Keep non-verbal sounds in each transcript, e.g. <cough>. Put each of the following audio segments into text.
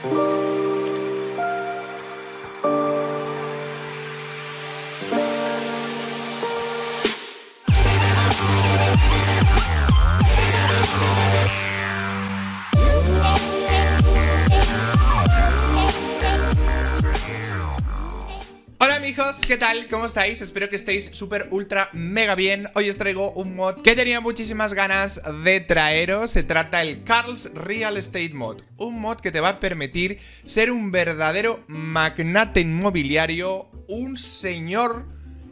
Thank you. estáis? Espero que estéis súper, ultra, mega bien Hoy os traigo un mod que tenía muchísimas ganas de traeros Se trata el Carl's Real Estate Mod Un mod que te va a permitir ser un verdadero magnate inmobiliario Un señor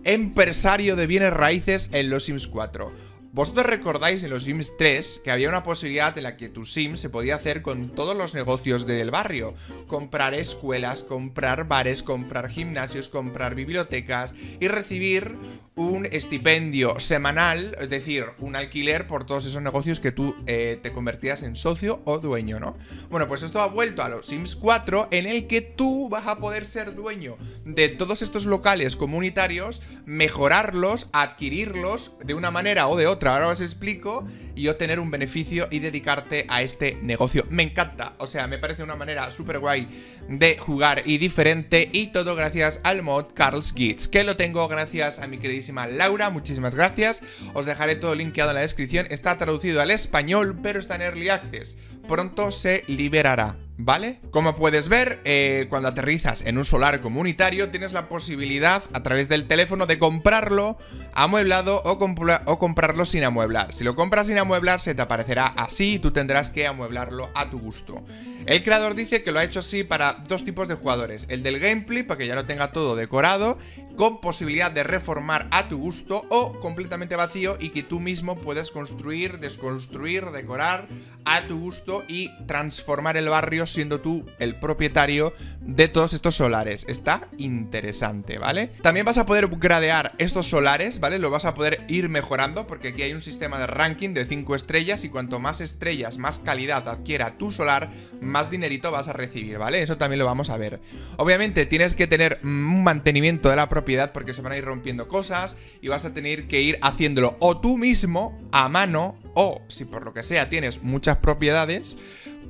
empresario de bienes raíces en los Sims 4 vosotros recordáis en los Sims 3 que había una posibilidad en la que tu Sim se podía hacer con todos los negocios del barrio. Comprar escuelas, comprar bares, comprar gimnasios, comprar bibliotecas y recibir un estipendio semanal, es decir, un alquiler por todos esos negocios que tú eh, te convertías en socio o dueño, ¿no? Bueno, pues esto ha vuelto a los Sims 4 en el que tú vas a poder ser dueño de todos estos locales comunitarios, mejorarlos, adquirirlos de una manera o de otra ahora os explico y obtener un beneficio y dedicarte a este negocio. Me encanta, o sea, me parece una manera súper guay de jugar y diferente y todo gracias al mod Carl's Kids, que lo tengo gracias a mi queridísima Laura, muchísimas gracias. Os dejaré todo linkeado en la descripción, está traducido al español, pero está en Early Access pronto se liberará. ¿Vale? Como puedes ver, eh, cuando aterrizas en un solar comunitario tienes la posibilidad a través del teléfono de comprarlo amueblado o, o comprarlo sin amueblar. Si lo compras sin amueblar se te aparecerá así y tú tendrás que amueblarlo a tu gusto. El creador dice que lo ha hecho así para dos tipos de jugadores, el del gameplay para que ya lo tenga todo decorado con posibilidad de reformar a tu gusto o completamente vacío y que tú mismo puedes construir, desconstruir, decorar a tu gusto y transformar el barrio siendo tú el propietario de todos estos solares. Está interesante, ¿vale? También vas a poder gradear estos solares, ¿vale? Lo vas a poder ir mejorando porque aquí hay un sistema de ranking de 5 estrellas y cuanto más estrellas, más calidad adquiera tu solar, más dinerito vas a recibir, ¿vale? Eso también lo vamos a ver. Obviamente tienes que tener un mantenimiento de la propiedad porque se van a ir rompiendo cosas y vas a tener que ir haciéndolo o tú mismo a mano o si por lo que sea tienes muchas propiedades,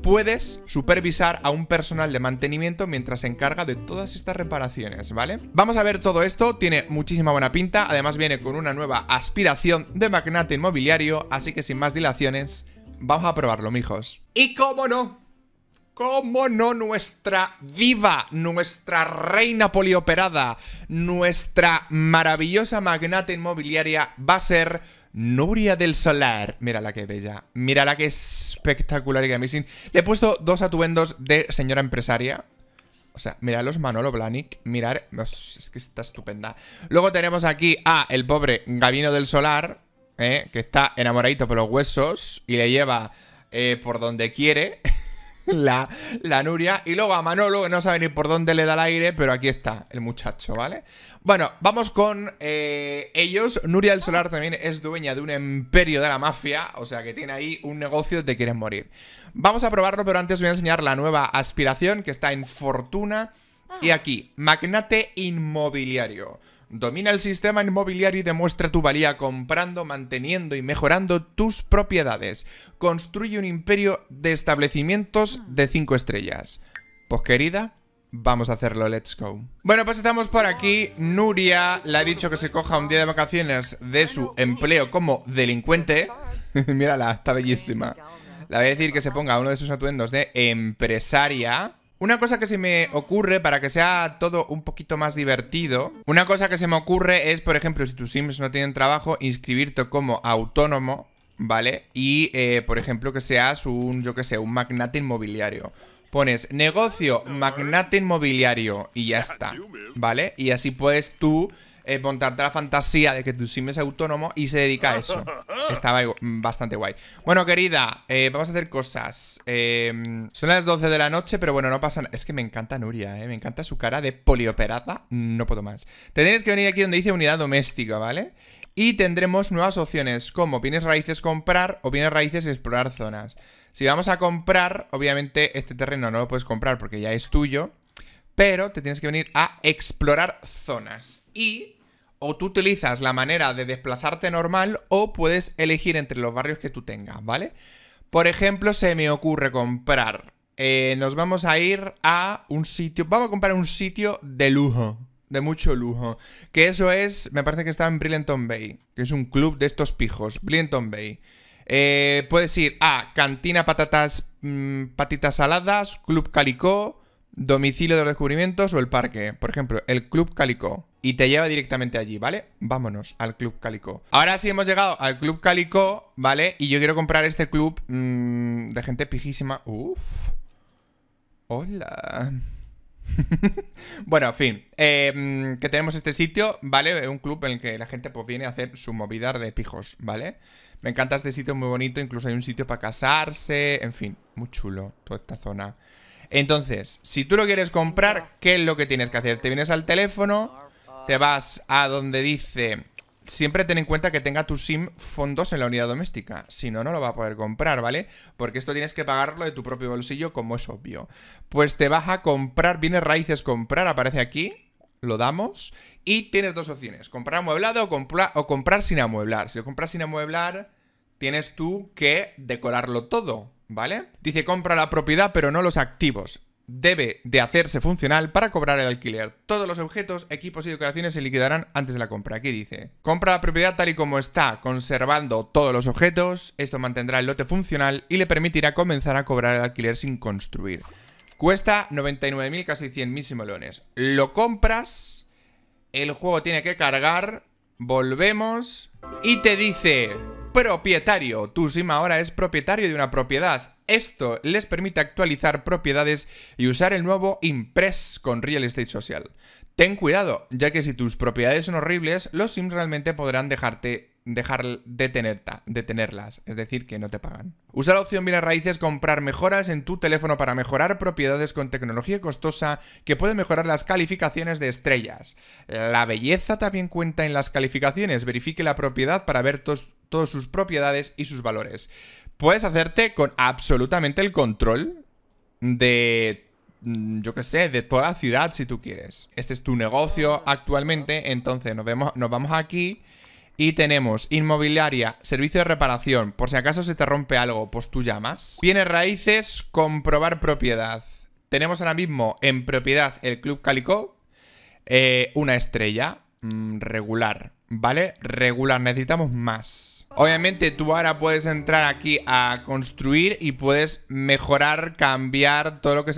puedes supervisar a un personal de mantenimiento mientras se encarga de todas estas reparaciones, ¿vale? Vamos a ver todo esto, tiene muchísima buena pinta, además viene con una nueva aspiración de magnate inmobiliario, así que sin más dilaciones, vamos a probarlo, mijos. Y cómo no, cómo no, nuestra diva, nuestra reina polioperada, nuestra maravillosa magnate inmobiliaria va a ser Nuria del Solar. Mira la que bella. Mira la que espectacular y que amazing. Le he puesto dos atuendos de señora empresaria. O sea, mira los Manolo Blanik. mirar, es que está estupenda. Luego tenemos aquí a el pobre Gavino del Solar, eh, que está enamoradito por los huesos y le lleva eh, por donde quiere. <laughs> la, la Nuria. Y luego a Manolo, que no sabe ni por dónde le da el aire, pero aquí está el muchacho, ¿vale? Bueno, vamos con eh, ellos. Nuria del Solar también es dueña de un imperio de la mafia, o sea que tiene ahí un negocio de quieren morir. Vamos a probarlo, pero antes voy a enseñar la nueva aspiración que está en Fortuna. Ah. Y aquí, magnate inmobiliario. Domina el sistema inmobiliario y demuestra tu valía comprando, manteniendo y mejorando tus propiedades. Construye un imperio de establecimientos de 5 estrellas. Pues querida, Vamos a hacerlo, let's go Bueno, pues estamos por aquí Nuria le ha dicho que se coja un día de vacaciones De su empleo como delincuente <laughs> Mírala, está bellísima Le voy a decir que se ponga uno de sus atuendos de empresaria una cosa que se me ocurre para que sea todo un poquito más divertido, una cosa que se me ocurre es, por ejemplo, si tus sims no tienen trabajo, inscribirte como autónomo, ¿vale? Y, eh, por ejemplo, que seas un, yo que sé, un magnate inmobiliario. Pones negocio, magnate inmobiliario y ya está, ¿vale? Y así puedes tú eh, montarte la fantasía de que tu sim es autónomo y se dedica a eso. <laughs> Estaba mm, bastante guay. Bueno, querida, eh, vamos a hacer cosas. Em, son las 12 de la noche, pero bueno, no pasa nada. Es que me encanta Nuria, eh, me encanta su cara de polioperata. No puedo más. Te tienes que venir aquí donde dice unidad doméstica, ¿vale? Y tendremos nuevas opciones como tienes raíces comprar o tienes raíces explorar zonas. Si vamos a comprar, obviamente este terreno no lo puedes comprar porque ya es tuyo. Pero te tienes que venir a explorar zonas. Y o tú utilizas la manera de desplazarte normal o puedes elegir entre los barrios que tú tengas, ¿vale? Por ejemplo, se me ocurre comprar. Eh, nos vamos a ir a un sitio. Vamos a comprar un sitio de lujo. De mucho lujo. Que eso es. Me parece que está en Brillenton Bay. Que es un club de estos pijos. Brillenton Bay. Eh, puedes ir a Cantina Patatas. Mm, patitas Saladas. Club Calicó. Domicilio de los descubrimientos. O el parque. Por ejemplo, el Club Calicó y te lleva directamente allí, ¿vale? Vámonos al Club Calico. Ahora sí hemos llegado al Club Calico, ¿vale? Y yo quiero comprar este club mm, de gente pijísima. Uf. Hola. <laughs> bueno, en fin, em, que tenemos este sitio, ¿vale? Un club en el que la gente pues viene a hacer su movida de pijos, ¿vale? Me encanta este sitio, muy bonito, incluso hay un sitio para casarse, en fin, muy chulo toda esta zona. Entonces, si tú lo quieres comprar, ¿qué es lo que tienes que hacer? Te vienes al teléfono, te vas a donde dice siempre ten en cuenta que tenga tu SIM fondos en la unidad doméstica. Si no, no lo va a poder comprar, ¿vale? Porque esto tienes que pagarlo de tu propio bolsillo, como es obvio. Pues te vas a comprar bienes raíces, comprar, aparece aquí. Lo damos. Y tienes dos opciones: comprar amueblado o, o comprar sin amueblar. Si lo compras sin amueblar, tienes tú que decorarlo todo. ¿Vale? Dice compra la propiedad pero no los activos debe de hacerse funcional para cobrar el alquiler. Todos los objetos, equipos y decoraciones se liquidarán antes de la compra. Aquí dice, compra la propiedad tal y como está, conservando todos los objetos, esto mantendrá el lote funcional y le permitirá comenzar a cobrar el alquiler sin construir. Cuesta 99.000, casi 100.000 simoleones. Lo compras, el juego tiene que cargar, volvemos y te dice... Propietario, Tú sim ahora es propietario de una propiedad esto les permite actualizar propiedades y usar el nuevo Impress con Real Estate Social. Ten cuidado, ya que si tus propiedades son horribles, los sims realmente podrán dejarte dejar de detenerlas, es decir, que no te pagan. Usar la opción bienes raíces, comprar mejoras en tu teléfono para mejorar propiedades con tecnología costosa que puede mejorar las calificaciones de estrellas. La belleza también cuenta en las calificaciones, verifique la propiedad para ver todos todas sus propiedades y sus valores puedes hacerte con absolutamente el control de mm, yo qué sé, de toda la ciudad si tú quieres. Este es tu negocio actualmente, entonces nos, vemos, nos vamos aquí y tenemos inmobiliaria, servicio de reparación, por si acaso se te rompe algo, pues tú llamas. Tiene raíces, comprobar propiedad. Tenemos ahora mismo en propiedad el Club Calico, eh, una estrella, mm, regular, ¿vale? Regular, necesitamos más. Obviamente tú ahora puedes entrar aquí a construir y puedes mejorar, cambiar todo lo que...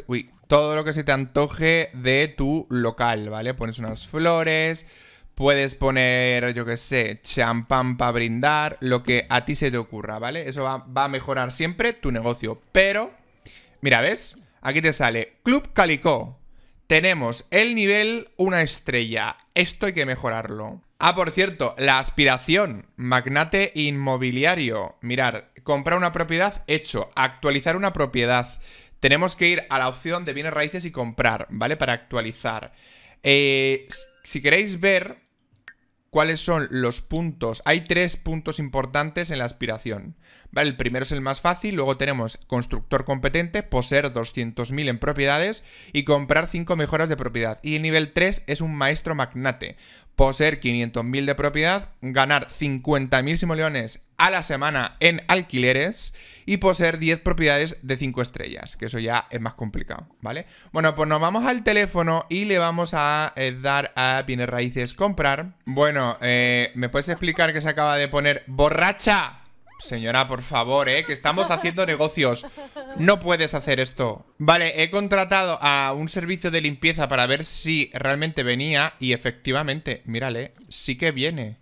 todo lo que se te antoje de tu local, ¿vale? Pones unas flores, puedes poner, yo qué sé, champán para brindar, lo que a ti se te ocurra, ¿vale? Eso va, a mejorar siempre tu negocio. Pero, mira, ¿ves? Aquí te sale Club Calicó. Tenemos el nivel una estrella. Esto hay que mejorarlo. Ah, por cierto, la aspiración. Magnate inmobiliario. Mirar, comprar una propiedad, hecho. Actualizar una propiedad. Tenemos que ir a la opción de bienes raíces y comprar, ¿vale? Para actualizar. Eh, si queréis ver, cuáles son los puntos. Hay tres puntos importantes en la aspiración. El primero es el más fácil, luego tenemos constructor competente, poseer 200.000 en propiedades y comprar 5 mejoras de propiedad. Y el nivel 3 es un maestro magnate, poseer 500.000 de propiedad, ganar 50.000 simoleones a la semana en alquileres y poseer 10 propiedades de 5 estrellas, que eso ya es más complicado, ¿vale? Bueno, pues nos vamos al teléfono y le vamos a eh, dar a bienes raíces comprar. Bueno, eh, ¿me puedes explicar que se acaba de poner borracha? Señora, por favor, ¿eh? Que estamos haciendo negocios. No puedes hacer esto. Vale, he contratado a un servicio de limpieza para ver si realmente venía y efectivamente, mírale, sí que viene.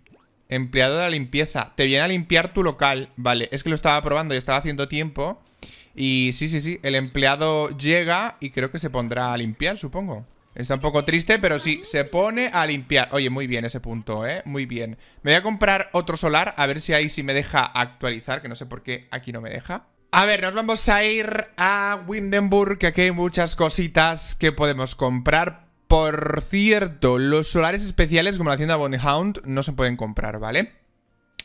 Empleado de la limpieza. Te viene a limpiar tu local. Vale, es que lo estaba probando y estaba haciendo tiempo. Y sí, sí, sí. El empleado llega y creo que se pondrá a limpiar, supongo. Está un poco triste, pero sí, se pone a limpiar. Oye, muy bien ese punto, ¿eh? Muy bien. Me voy a comprar otro solar, a ver si ahí sí me deja actualizar, que no sé por qué aquí no me deja. A ver, nos vamos a ir a Windenburg, que aquí hay muchas cositas que podemos comprar, por cierto, los solares especiales como la hacienda Bonehound no se pueden comprar, ¿vale?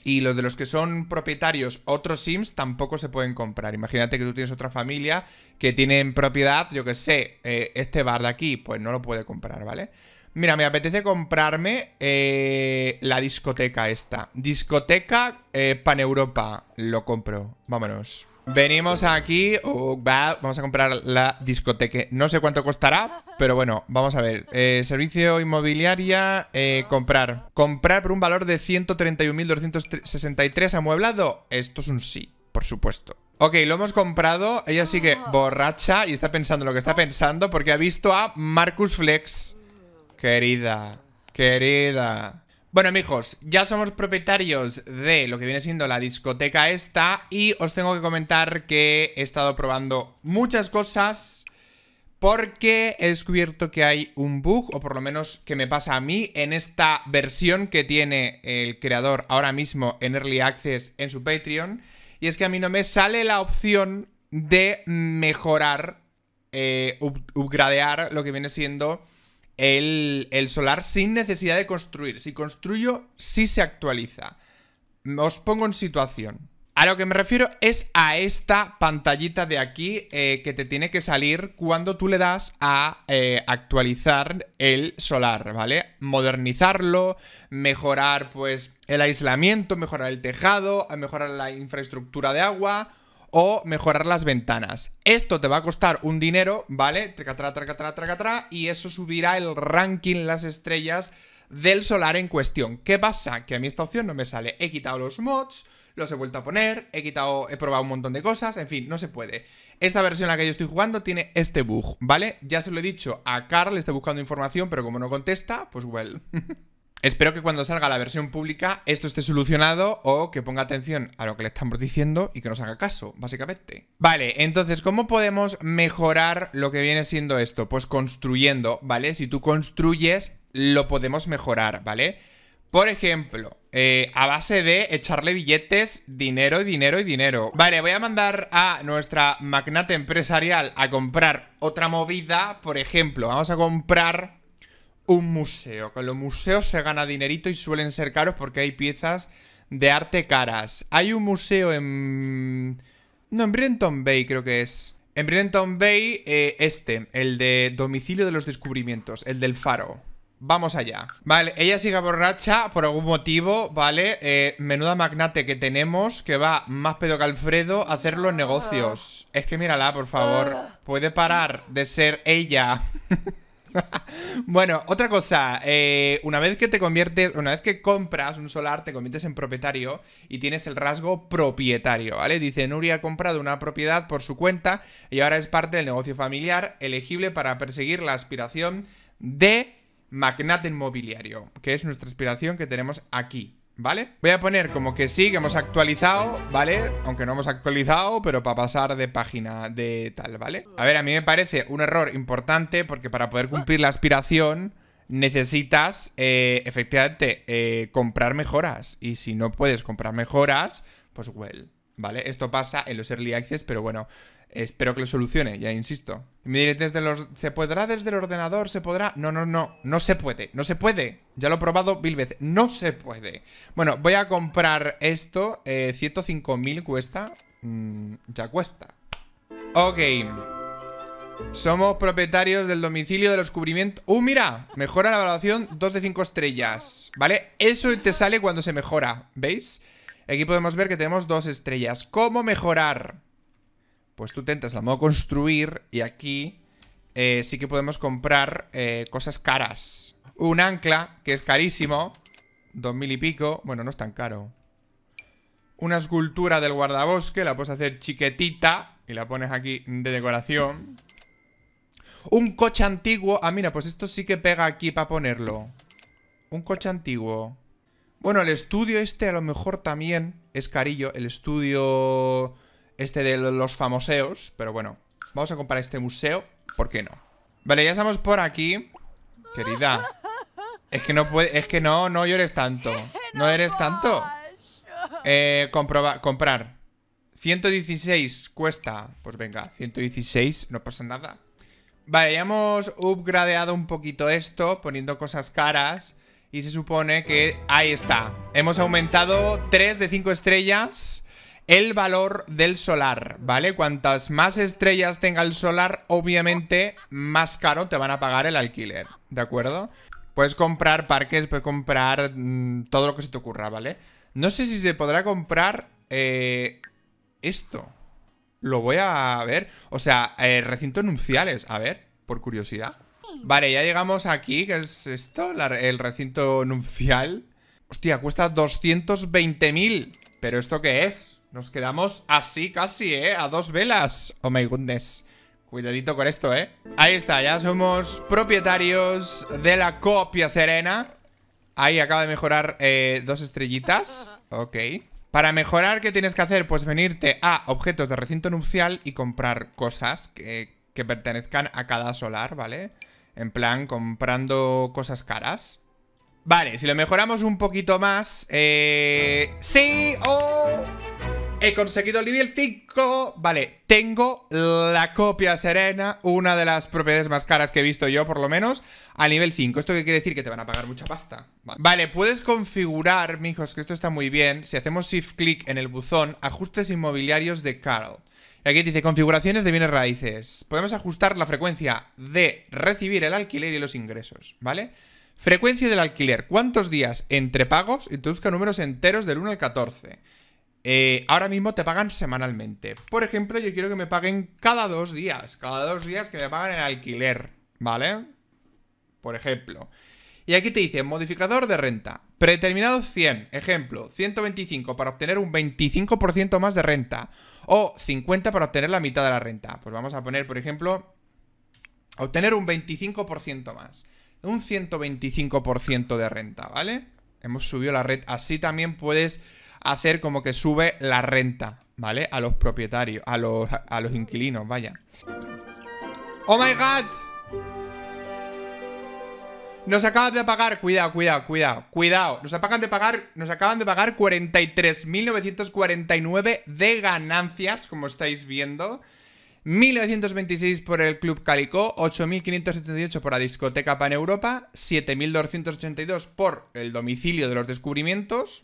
Y los de los que son propietarios otros Sims tampoco se pueden comprar. Imagínate que tú tienes otra familia que tiene propiedad, yo que sé, eh, este bar de aquí, pues no lo puede comprar, ¿vale? Mira, me apetece comprarme eh, la discoteca esta. Discoteca eh, Paneuropa. Lo compro. Vámonos. Venimos aquí, vamos a comprar la discoteca. No sé cuánto costará, pero bueno, vamos a ver. Eh, servicio inmobiliaria, eh, comprar. Comprar por un valor de 131.263 amueblado. Esto es un sí, por supuesto. Ok, lo hemos comprado. Ella sigue borracha y está pensando lo que está pensando porque ha visto a Marcus Flex. Querida, querida. Bueno amigos, ya somos propietarios de lo que viene siendo la discoteca esta y os tengo que comentar que he estado probando muchas cosas porque he descubierto que hay un bug, o por lo menos que me pasa a mí, en esta versión que tiene el creador ahora mismo en Early Access en su Patreon, y es que a mí no me sale la opción de mejorar, eh, upgradear lo que viene siendo el, solar sin necesidad de construir. Si construyo, sí se actualiza. Os pongo en situación. A lo que me refiero es a esta pantallita de aquí eh, que te tiene que salir cuando tú le das a eh, actualizar el solar, ¿vale? Modernizarlo, mejorar pues el aislamiento, mejorar el tejado, mejorar la infraestructura de agua o mejorar las ventanas. Esto te va a costar un dinero, ¿vale? Tracatra, tracatra, tracatra, y eso subirá el ranking, las estrellas del solar en cuestión. ¿Qué pasa? Que a mí esta opción no me sale. He quitado los mods, los he vuelto a poner, he quitado, he probado un montón de cosas, en fin, no se puede. Esta versión en la que yo estoy jugando tiene este bug, ¿vale? Ya se lo he dicho a Carl, estoy buscando información, pero como no contesta, pues well. <laughs> Espero que cuando salga la versión pública esto esté solucionado o que ponga atención a lo que le estamos diciendo y que nos haga caso, básicamente. Vale, entonces, ¿cómo podemos mejorar lo que viene siendo esto? Pues construyendo, ¿vale? Si tú construyes, lo podemos mejorar, ¿vale? Por ejemplo, eh, a base de echarle billetes, dinero, y dinero y dinero. Vale, voy a mandar a nuestra magnate empresarial a comprar otra movida. Por ejemplo, vamos a comprar un museo. Con los museos se gana dinerito y suelen ser caros porque hay piezas de arte caras. Hay un museo en... No, en Brenton Bay creo que es. En Brenton Bay, eh, este, el de domicilio de los descubrimientos, el del faro. Vamos allá. Vale, ella sigue borracha por algún motivo, ¿vale? Eh, menuda magnate que tenemos que va más pedo que Alfredo a hacer los negocios. Es que mírala, por favor. Ah. Puede parar de ser ella. <laughs> Bueno, otra cosa, eh, una vez que te conviertes, una vez que compras un solar, te conviertes en propietario y tienes el rasgo propietario, ¿vale? Dice, Nuria ha comprado una propiedad por su cuenta y ahora es parte del negocio familiar elegible para perseguir la aspiración de magnate inmobiliario, que es nuestra aspiración que tenemos aquí, ¿Vale? Voy a poner como que sí, que hemos actualizado, ¿vale? Aunque no hemos actualizado, pero para pasar de página de tal, ¿vale? A ver, a mí me parece un error importante porque para poder cumplir la aspiración necesitas eh, efectivamente eh, comprar mejoras. Y si no puedes comprar mejoras, pues well. ¿vale? Esto pasa en los early access, pero bueno, espero que lo solucione, ya insisto. Me desde los, ¿se podrá desde el ordenador? ¿Se podrá? No, no, no, no se puede, no se puede. Ya lo he probado mil veces, no se puede. Bueno, voy a comprar esto, 105.000 eh, cuesta, mm, ya cuesta. Ok. Somos propietarios del domicilio de los cubrimientos. ¡Uh, mira! Mejora la evaluación 2 de 5 estrellas. ¿Vale? Eso te sale cuando se mejora. ¿Veis? Aquí podemos ver que tenemos dos estrellas. ¿Cómo mejorar? Pues tú tentas la modo construir y aquí eh, sí que podemos comprar eh, cosas caras. Un ancla, que es carísimo. Dos mil y pico. Bueno, no es tan caro. Una escultura del guardabosque. La puedes hacer chiquetita. Y la pones aquí de decoración. Un coche antiguo. Ah, mira, pues esto sí que pega aquí para ponerlo. Un coche antiguo. Bueno, el estudio este a lo mejor también es carillo. El estudio este de los famoseos. Pero bueno, vamos a comprar este museo. ¿Por qué no? Vale, ya estamos por aquí. Querida. Es que no puede, es que no, no llores tanto. <laughs> No eres tanto. Eh, comproba, comprar. 116 cuesta. Pues venga, 116, no pasa nada. Vale, ya hemos upgradeado un poquito esto, poniendo cosas caras. Y se supone que ahí está. Hemos aumentado 3 de 5 estrellas el valor del solar, ¿vale? Cuantas más estrellas tenga el solar, obviamente más caro te van a pagar el alquiler, ¿de acuerdo? Puedes comprar parques, puedes comprar mm, todo lo que se te ocurra, ¿vale? No sé si se podrá comprar eh, esto. Lo voy a ver. O sea, eh, recinto recintos nupciales, a ver, por curiosidad. Vale, ya llegamos aquí, que es esto, el recinto nupcial. Hostia, cuesta 220.000. ¿Pero esto qué es? Nos quedamos así casi, ¿eh? A dos velas. Oh my goodness. Cuidadito con esto, ¿eh? Ahí está, ya somos propietarios de la copia serena. Ahí acaba de mejorar eh, dos estrellitas. Ok. Para mejorar, ¿qué tienes que hacer? Pues venirte a objetos de recinto nupcial y comprar cosas que, pertenezcan a cada solar, ¿vale? vale en plan, comprando cosas caras. Vale, si lo mejoramos un poquito más... Eh... ¡Sí! ¡Oh! He conseguido el nivel 5 Vale, tengo la copia serena Una de las propiedades más caras que he visto yo, por lo menos A nivel 5 ¿Esto qué quiere decir? Que te van a pagar mucha pasta Vale, puedes configurar, mijos Que esto está muy bien Si hacemos shift clic en el buzón Ajustes inmobiliarios de Carl Aquí dice configuraciones de bienes raíces. Podemos ajustar la frecuencia de recibir el alquiler y los ingresos, ¿vale? Frecuencia del alquiler. ¿Cuántos días entre pagos? Introduzca números enteros del 1 al 14. Eh, ahora mismo te pagan semanalmente. Por ejemplo, yo quiero que me paguen cada dos días. Cada dos días que me pagan el alquiler, ¿vale? Por ejemplo. Y aquí te dice modificador de renta. Predeterminado 100, ejemplo, 125 para obtener un 25% más de renta. O 50 para obtener la mitad de la renta. Pues vamos a poner, por ejemplo, obtener un 25% más. Un 125% de renta, ¿vale? Hemos subido la red. Así también puedes hacer como que sube la renta, ¿vale? A los propietarios, a los, a los inquilinos, vaya. ¡Oh, my God! Nos acaban de pagar, cuidado, cuidado, cuidado, cuidado. Nos acaban de pagar, nos acaban de pagar 43.949 de ganancias, como estáis viendo. 1.926 por el Club Calicó, 8.578 por la discoteca Pan Europa, 7.282 por el domicilio de los descubrimientos,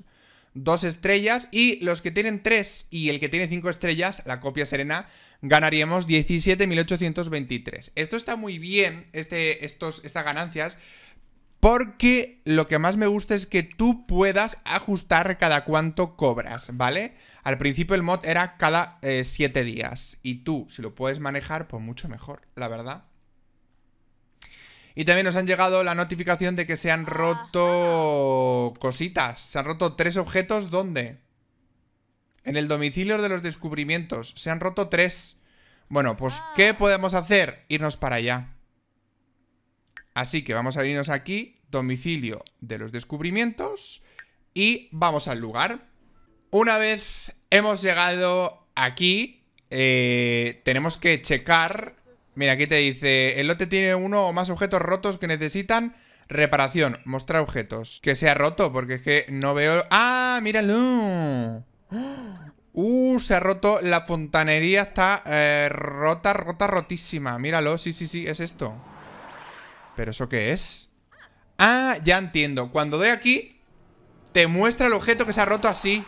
dos estrellas y los que tienen tres y el que tiene cinco estrellas, la copia serena, ganaríamos 17.823. Esto está muy bien, este, estos, estas ganancias porque lo que más me gusta es que tú puedas ajustar cada cuánto cobras, ¿vale? Al principio el mod era cada 7 eh, días y tú, si lo puedes manejar, pues mucho mejor, la verdad. Y también nos han llegado la notificación de que se han roto cositas. Se han roto tres objetos, ¿dónde? En el domicilio de los descubrimientos. Se han roto tres. Bueno, pues ah. ¿qué podemos hacer? Irnos para allá. Así que vamos a irnos aquí, domicilio de los descubrimientos y vamos al lugar. Una vez hemos llegado aquí, eh, tenemos que checar... Mira, aquí te dice, el lote tiene uno o más objetos rotos que necesitan reparación. Mostrar objetos. Que se ha roto, porque es que no veo... ¡Ah, míralo! <gasps> Uh, se ha roto, la fontanería está eh, rota, rota, rotísima. Míralo, sí, sí, sí, es esto. ¿Pero eso qué es? Ah, ya entiendo. Cuando doy aquí, te muestra el objeto que se ha roto así.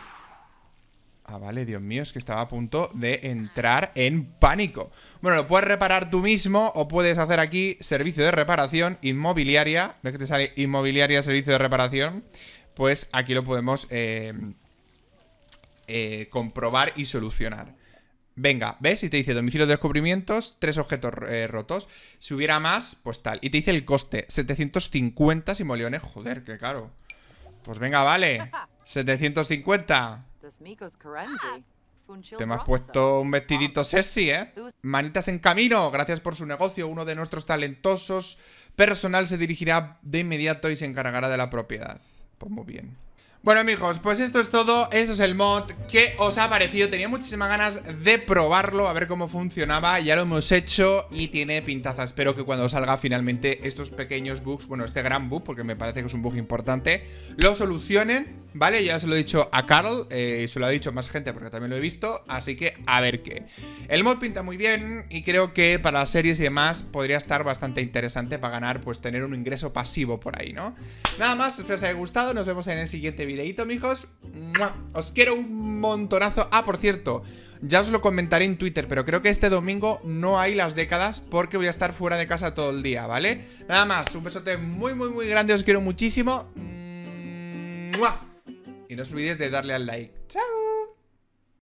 Ah, vale, Dios mío, es que estaba a punto de entrar en pánico. Bueno, lo puedes reparar tú mismo o puedes hacer aquí servicio de reparación inmobiliaria. ¿Ves que te sale inmobiliaria, servicio de reparación? Pues aquí lo podemos eh, eh, comprobar y solucionar. Venga, ¿ves? Y te dice domicilio de descubrimientos, tres objetos eh, rotos. Si hubiera más, pues tal. Y te dice el coste, 750 simoleones. Joder, qué caro. Pues venga, vale. 750. <laughs> Te me has puesto un vestidito sexy, ¿eh? Manitas en camino, gracias por su negocio. Uno de nuestros talentosos personal se dirigirá de inmediato y se encargará de la propiedad. Pues muy bien. Bueno amigos, pues esto es todo, eso es el mod que os ha parecido, tenía muchísimas ganas de probarlo, a ver cómo funcionaba, ya lo hemos hecho y tiene pintaza, espero que cuando salga finalmente estos pequeños bugs, bueno este gran bug, porque me parece que es un bug importante, lo solucionen, ¿vale? Ya se lo he dicho a Carl, eh, se lo ha dicho más gente porque también lo he visto, así que a ver qué. El mod pinta muy bien y creo que para las series y demás podría estar bastante interesante para ganar, pues tener un ingreso pasivo por ahí, ¿no? Nada más, espero que os haya gustado, nos vemos en el siguiente vídeo Videito mijos Os quiero un montonazo Ah, por cierto, ya os lo comentaré en Twitter Pero creo que este domingo no hay las décadas Porque voy a estar fuera de casa todo el día, ¿vale? Nada más, un besote muy, muy, muy grande Os quiero muchísimo Y no os olvidéis de darle al like ¡Chao!